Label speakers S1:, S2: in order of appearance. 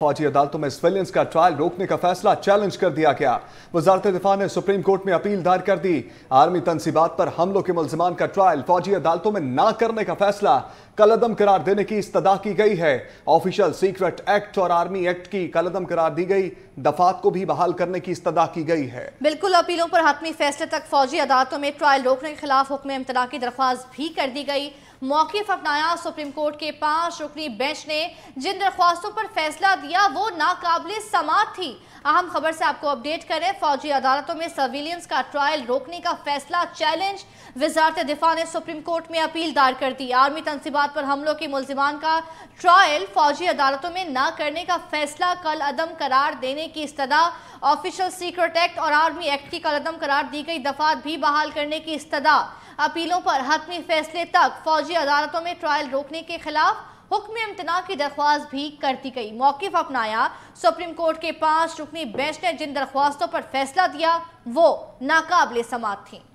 S1: फौजी अदालतों में सिविलियंस का ट्रायल रोकने का फैसला चैलेंज कर दिया गया वजारत दिफा ने सुप्रीम कोर्ट में अपील दायर कर दी आर्मी तनसीबात पर हमलों के मुलजमान का ट्रायल फौजी अदालतों में ना करने का फैसला कलदम करार देने की इस्तदा की गई है ऑफिशियल सीक्रेट एक्ट और आर्मी एक्ट की कलदम करार दी गई दफात को भी बहाल करने की इस्तदा की गई है
S2: बिल्कुल अपीलों पर हतमी फैसले तक फौजी अदालतों में ट्रायल रोकने के खिलाफ हुक्म इम्तला की दरख्वास्त भी कर दी गई मौके अपनाया सुप्रीम कोर्ट के पांच रुकनी बेंच ने जिन दरख्वास्तों पर फैसला दिया वो नाकाबले समात थी अहम खबर से आपको अपडेट करें फौजी अदालतों में सर्विलियंस का ट्रायल रोकने का फैसला चैलेंज वजारत दिफा ने सुप्रीम कोर्ट में अपील दायर कर दी आर्मी तनसीबात पर हमलों के मुलजमान का ट्रायल फौजी अदालतों में न करने का फैसला कल अदम करार देने की इस्तदा ऑफिशियल सीक्रेट एक्ट और आर्मी एक्ट की कल अदम करार दी गई दफात भी बहाल करने की इस्तदा अपीलों पर हतमी फैसले तक फौजी अदालतों में ट्रायल रोकने के खिलाफ हुक्म इम्तना की दरख्वास्त भी करती गई मौकफ अपनाया सुप्रीम कोर्ट के पांच रुकनी बेंच ने जिन दरख्वास्तों पर फैसला दिया वो नाकाबले समात थी